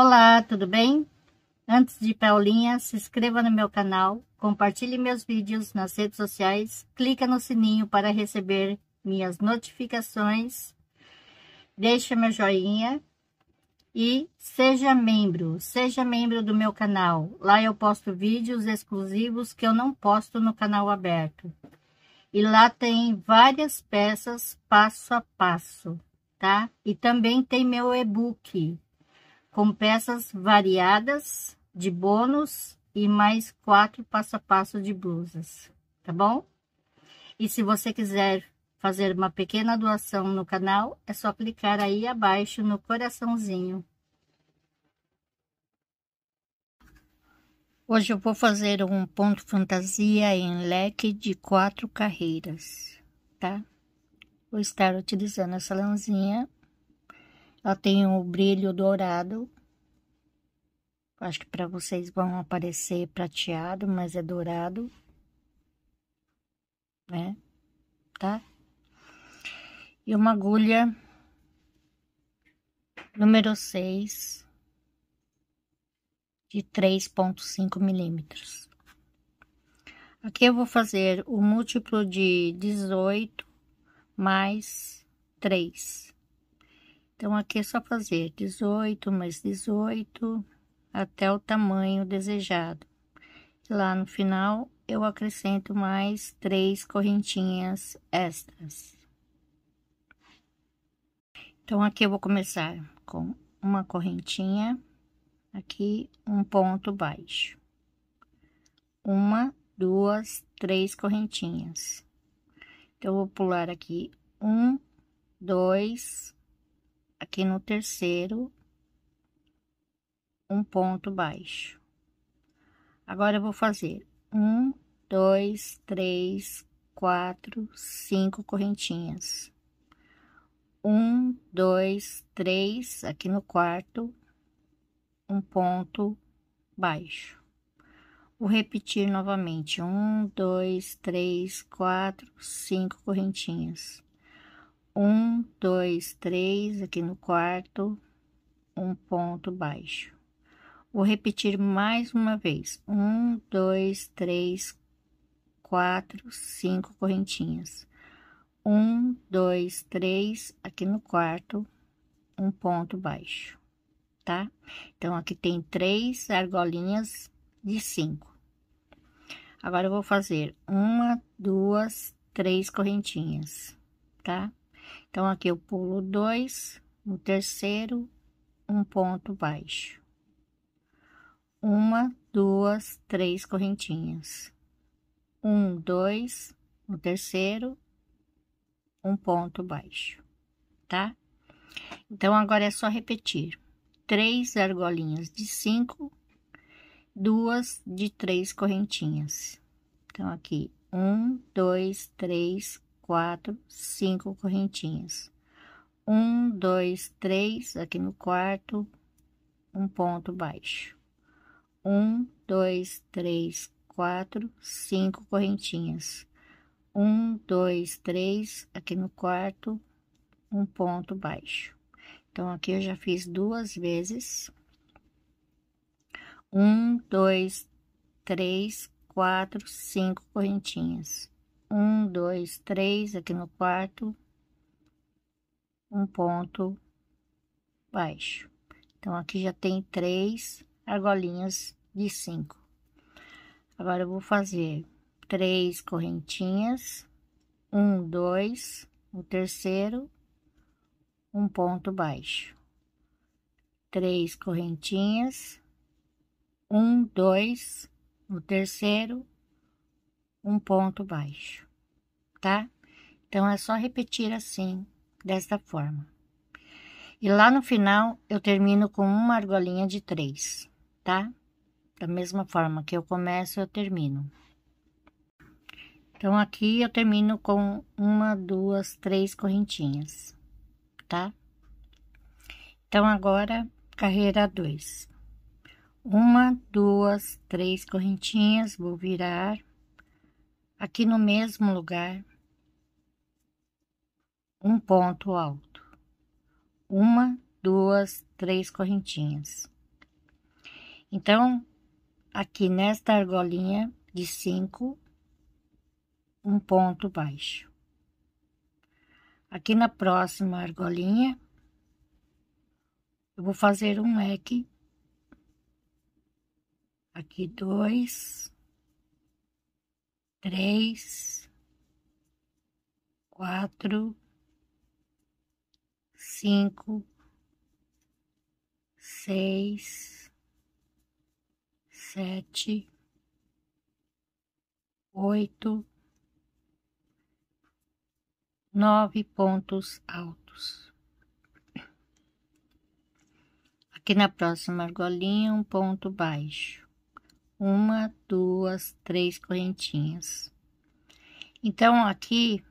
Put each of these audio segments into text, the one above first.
Olá, tudo bem? Antes de Paulinha, se inscreva no meu canal, compartilhe meus vídeos nas redes sociais, clica no sininho para receber minhas notificações, deixa meu joinha e seja membro, seja membro do meu canal. Lá eu posto vídeos exclusivos que eu não posto no canal aberto. E lá tem várias peças passo a passo, tá? E também tem meu e-book, com peças variadas de bônus e mais quatro passo a passo de blusas, tá bom? E se você quiser fazer uma pequena doação no canal, é só clicar aí abaixo no coraçãozinho. Hoje eu vou fazer um ponto fantasia em leque de quatro carreiras, tá? Vou estar utilizando essa lãzinha ela tem o um brilho dourado. Acho que para vocês vão aparecer prateado, mas é dourado. Né? Tá? E uma agulha número 6 de 3.5 milímetros. Aqui eu vou fazer o múltiplo de 18 mais 3. Então, aqui é só fazer 18 mais 18 até o tamanho desejado. Lá no final, eu acrescento mais três correntinhas extras. Então, aqui eu vou começar com uma correntinha, aqui um ponto baixo. Uma, duas, três correntinhas. Então, eu vou pular aqui um, dois, aqui no terceiro, um ponto baixo. Agora, eu vou fazer um, dois, três, quatro, cinco correntinhas. Um, dois, três, aqui no quarto, um ponto baixo. Vou repetir novamente, um, dois, três, quatro, cinco correntinhas um, dois, três, aqui no quarto, um ponto baixo. Vou repetir mais uma vez: um, dois, três, quatro, cinco correntinhas. Um, dois, três, aqui no quarto, um ponto baixo, tá? Então, aqui tem três argolinhas de cinco. Agora, eu vou fazer uma, duas, três correntinhas, tá? Então, aqui eu pulo dois, no terceiro, um ponto baixo. Uma, duas, três correntinhas. Um, dois, no terceiro, um ponto baixo, tá? Então, agora é só repetir. Três argolinhas de cinco, duas de três correntinhas. Então, aqui, um, dois, três, quatro, cinco correntinhas. Um, dois, três, aqui no quarto, um ponto baixo. Um, dois, três, quatro, cinco correntinhas. Um, dois, três, aqui no quarto, um ponto baixo. Então, aqui eu já fiz duas vezes. Um, dois, três, quatro, cinco correntinhas um, dois, três, aqui no quarto, um ponto baixo. Então, aqui já tem três argolinhas de cinco. Agora, eu vou fazer três correntinhas, um, dois, o terceiro, um ponto baixo. Três correntinhas, um, dois, no terceiro, um ponto baixo, tá? Então é só repetir assim, desta forma. E lá no final eu termino com uma argolinha de três, tá? Da mesma forma que eu começo, eu termino. Então aqui eu termino com uma, duas, três correntinhas, tá? Então agora carreira dois. Uma, duas, três correntinhas, vou virar aqui no mesmo lugar, um ponto alto, uma, duas, três correntinhas. Então, aqui nesta argolinha de cinco, um ponto baixo. Aqui na próxima argolinha, eu vou fazer um leque. Aqui dois três, quatro, cinco, seis, sete, oito, nove pontos altos. Aqui na próxima argolinha, um ponto baixo uma, duas, três correntinhas. Então, aqui,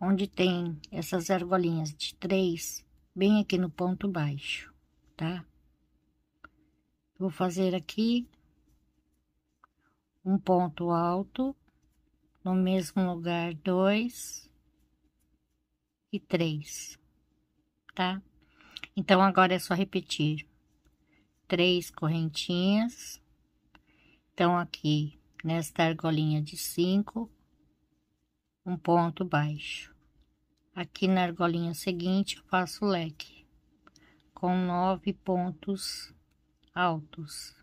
onde tem essas argolinhas de três, bem aqui no ponto baixo, tá? Vou fazer aqui um ponto alto, no mesmo lugar, dois e três, tá? Então, agora é só repetir. Três correntinhas então, aqui nesta argolinha de 5, um ponto baixo. Aqui na argolinha seguinte, eu faço leque com nove pontos altos.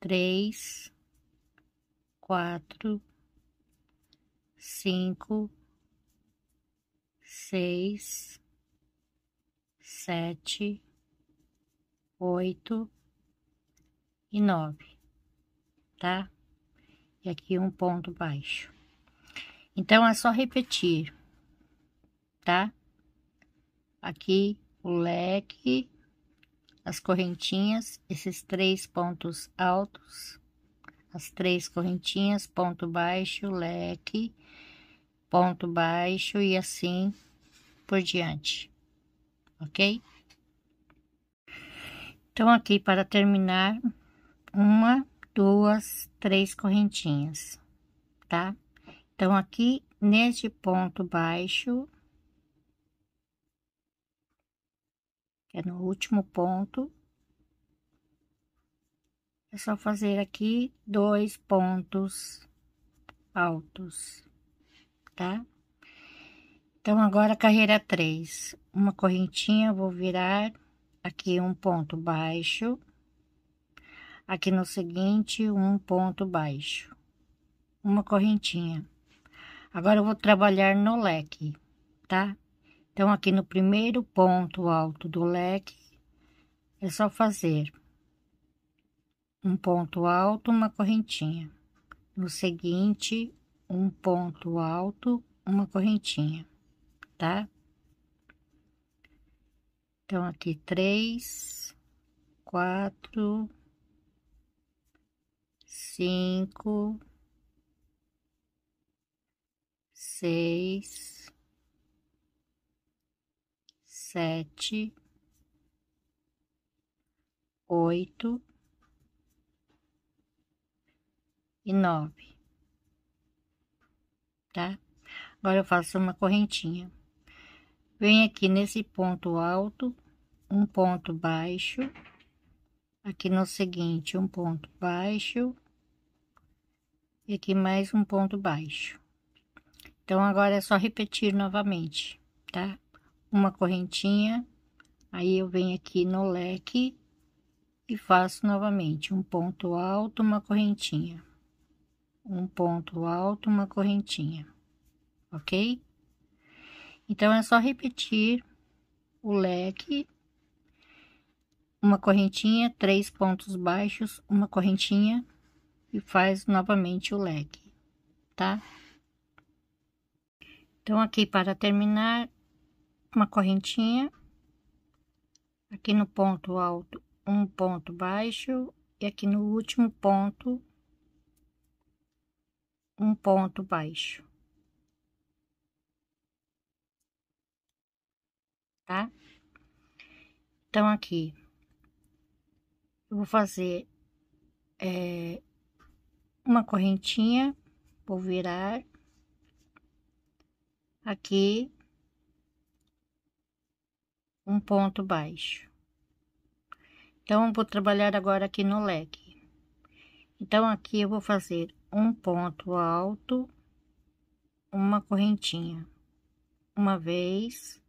Três, quatro, cinco, seis, sete, oito e nove tá? E aqui um ponto baixo. Então, é só repetir, tá? Aqui o leque, as correntinhas, esses três pontos altos, as três correntinhas, ponto baixo, leque, ponto baixo e assim por diante, ok? Então, aqui para terminar, uma duas, três correntinhas, tá? Então, aqui neste ponto baixo, que é no último ponto, é só fazer aqui dois pontos altos, tá? Então, agora carreira três, uma correntinha, vou virar aqui um ponto baixo, Aqui no seguinte, um ponto baixo. Uma correntinha. Agora, eu vou trabalhar no leque, tá? Então, aqui no primeiro ponto alto do leque, é só fazer um ponto alto, uma correntinha. No seguinte, um ponto alto, uma correntinha, tá? Então, aqui três, quatro, cinco, seis, sete, oito e nove, tá? Agora eu faço uma correntinha. Vem aqui nesse ponto alto, um ponto baixo, aqui no seguinte, um ponto baixo e aqui mais um ponto baixo. Então, agora é só repetir novamente, tá? Uma correntinha, aí eu venho aqui no leque e faço novamente um ponto alto, uma correntinha. Um ponto alto, uma correntinha, ok? Então, é só repetir o leque, uma correntinha, três pontos baixos, uma correntinha, e faz novamente o leg, tá? Então, aqui para terminar, uma correntinha, aqui no ponto alto, um ponto baixo, e aqui no último ponto, um ponto baixo. Tá? Então, aqui, eu vou fazer é, uma correntinha, vou virar aqui um ponto baixo. Então, vou trabalhar agora aqui no leg. Então, aqui eu vou fazer um ponto alto, uma correntinha, uma vez,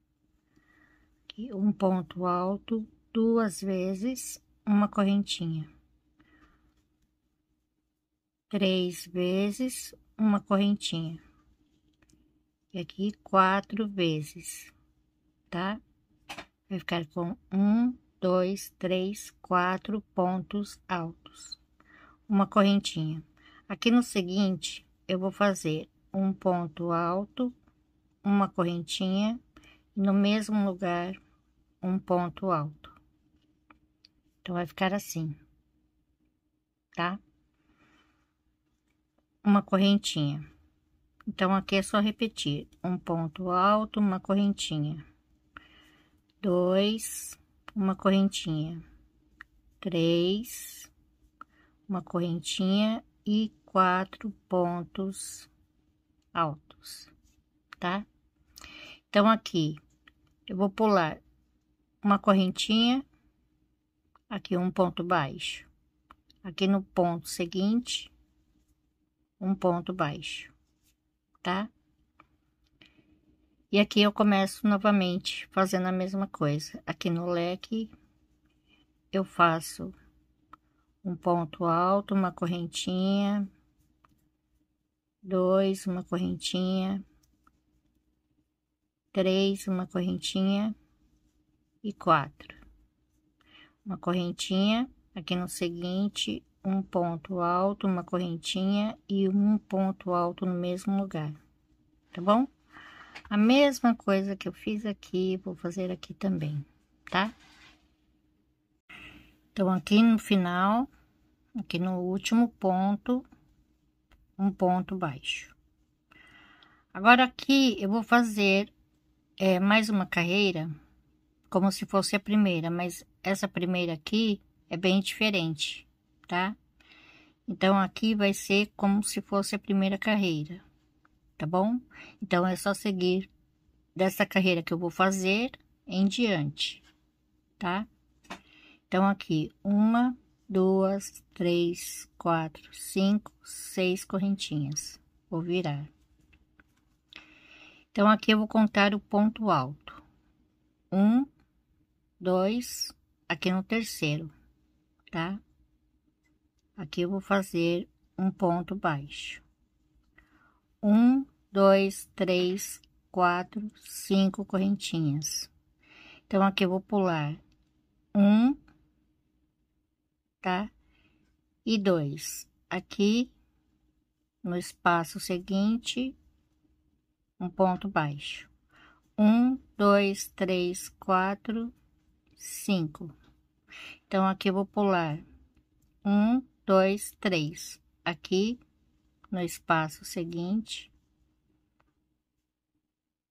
um ponto alto, duas vezes, uma correntinha três vezes uma correntinha. E aqui quatro vezes, tá? Vai ficar com um, dois, três, quatro pontos altos. Uma correntinha. Aqui no seguinte, eu vou fazer um ponto alto, uma correntinha, no mesmo lugar, um ponto alto. Então, vai ficar assim, tá? uma correntinha. Então, aqui é só repetir: um ponto alto, uma correntinha, dois, uma correntinha, três, uma correntinha e quatro pontos altos, tá? Então, aqui eu vou pular uma correntinha, aqui um ponto baixo, aqui no ponto seguinte um ponto baixo, tá? E aqui eu começo novamente fazendo a mesma coisa. Aqui no leque, eu faço um ponto alto, uma correntinha, dois, uma correntinha, três, uma correntinha e quatro. Uma correntinha, aqui no seguinte, um ponto alto, uma correntinha e um ponto alto no mesmo lugar, tá bom? A mesma coisa que eu fiz aqui, vou fazer aqui também, tá? Então, aqui no final, aqui no último ponto, um ponto baixo. Agora, aqui eu vou fazer é, mais uma carreira, como se fosse a primeira, mas essa primeira aqui é bem diferente tá? Então, aqui vai ser como se fosse a primeira carreira, tá bom? Então, é só seguir dessa carreira que eu vou fazer em diante, tá? Então, aqui, uma, duas, três, quatro, cinco, seis correntinhas. Vou virar. Então, aqui eu vou contar o ponto alto. Um, dois, aqui no terceiro, tá? Aqui eu vou fazer um ponto baixo. Um, dois, três, quatro, cinco correntinhas. Então, aqui eu vou pular um, tá? E dois. Aqui, no espaço seguinte, um ponto baixo. Um, dois, três, quatro, cinco. Então, aqui eu vou pular um, dois, três. Aqui, no espaço seguinte,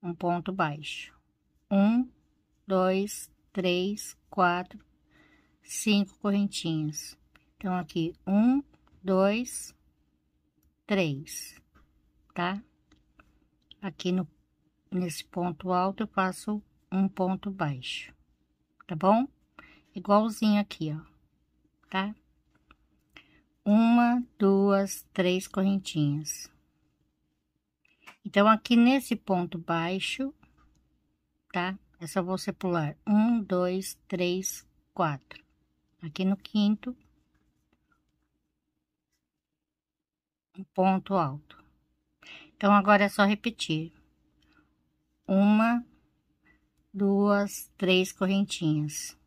um ponto baixo. Um, dois, três, quatro, cinco correntinhas. Então, aqui, um, dois, três, tá? Aqui no, nesse ponto alto, eu faço um ponto baixo, tá bom? Igualzinho aqui, ó, tá? uma, duas, três correntinhas. Então, aqui nesse ponto baixo, tá? É só você pular um, dois, três, quatro. Aqui no quinto, um ponto alto. Então, agora é só repetir. Uma, duas, três correntinhas.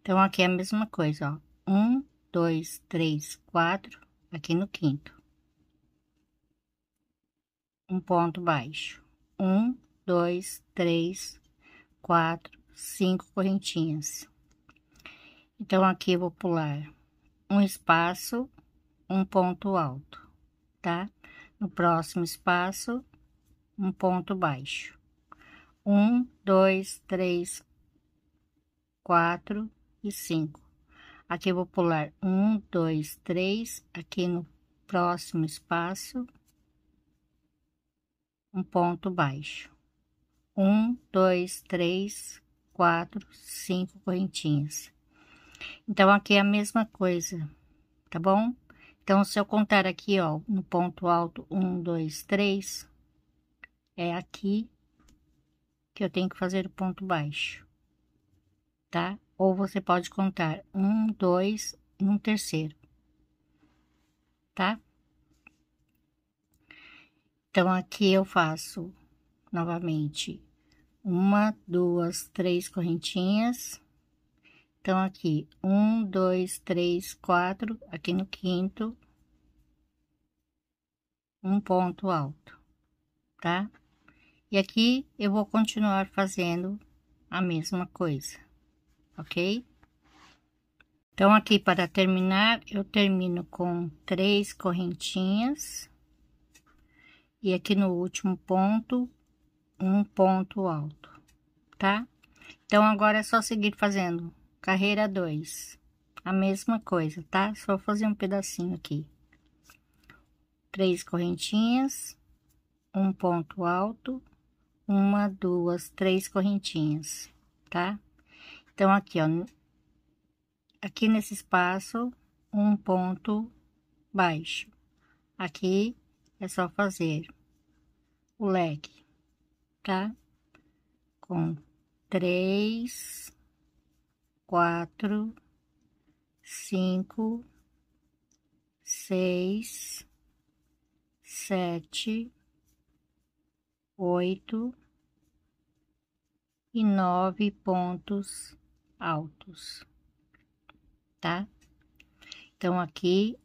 Então, aqui é a mesma coisa, ó. Um, dois, três, quatro, aqui no quinto. Um ponto baixo. Um, dois, três, quatro, cinco correntinhas. Então, aqui eu vou pular um espaço, um ponto alto, tá? No próximo espaço, um ponto baixo. Um, dois, três, quatro e cinco. Aqui eu vou pular um, dois, três, aqui no próximo espaço, um ponto baixo. Um, dois, três, quatro, cinco correntinhas. Então, aqui é a mesma coisa, tá bom? Então, se eu contar aqui, ó, no ponto alto, um, dois, três, é aqui que eu tenho que fazer o ponto baixo, tá? ou você pode contar um, dois e um terceiro, tá? Então, aqui eu faço novamente uma, duas, três correntinhas. Então, aqui, um, dois, três, quatro, aqui no quinto, um ponto alto, tá? E aqui eu vou continuar fazendo a mesma coisa ok? Então, aqui para terminar, eu termino com três correntinhas. E aqui no último ponto, um ponto alto, tá? Então, agora é só seguir fazendo carreira 2, a mesma coisa, tá? Só fazer um pedacinho aqui. Três correntinhas, um ponto alto, uma, duas, três correntinhas, tá? Então, aqui, ó, aqui nesse espaço, um ponto baixo. Aqui é só fazer o leque, tá? Com três, quatro, cinco, seis, sete, oito e nove pontos altos, tá? Então, aqui,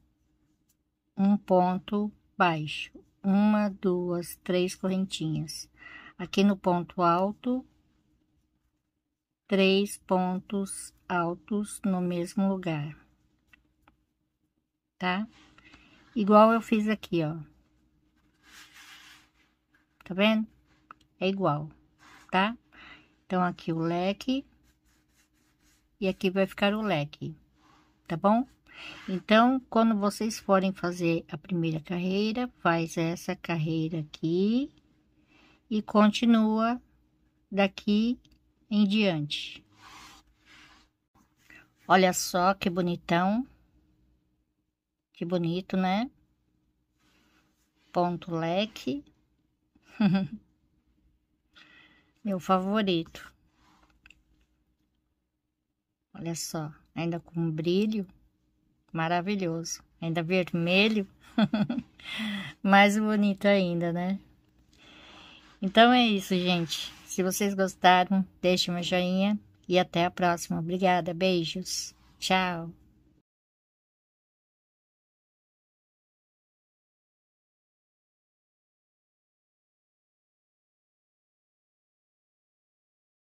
um ponto baixo, uma, duas, três correntinhas. Aqui no ponto alto, três pontos altos no mesmo lugar, tá? Igual eu fiz aqui, ó. Tá vendo? É igual, tá? Então, aqui o leque, e aqui vai ficar o leque, tá bom? Então, quando vocês forem fazer a primeira carreira, faz essa carreira aqui e continua daqui em diante. Olha só que bonitão. Que bonito, né? Ponto leque. Meu favorito. Olha só, ainda com brilho maravilhoso, ainda vermelho, mais bonito ainda, né? Então é isso, gente. Se vocês gostaram, deixe uma joinha e até a próxima. Obrigada, beijos, tchau.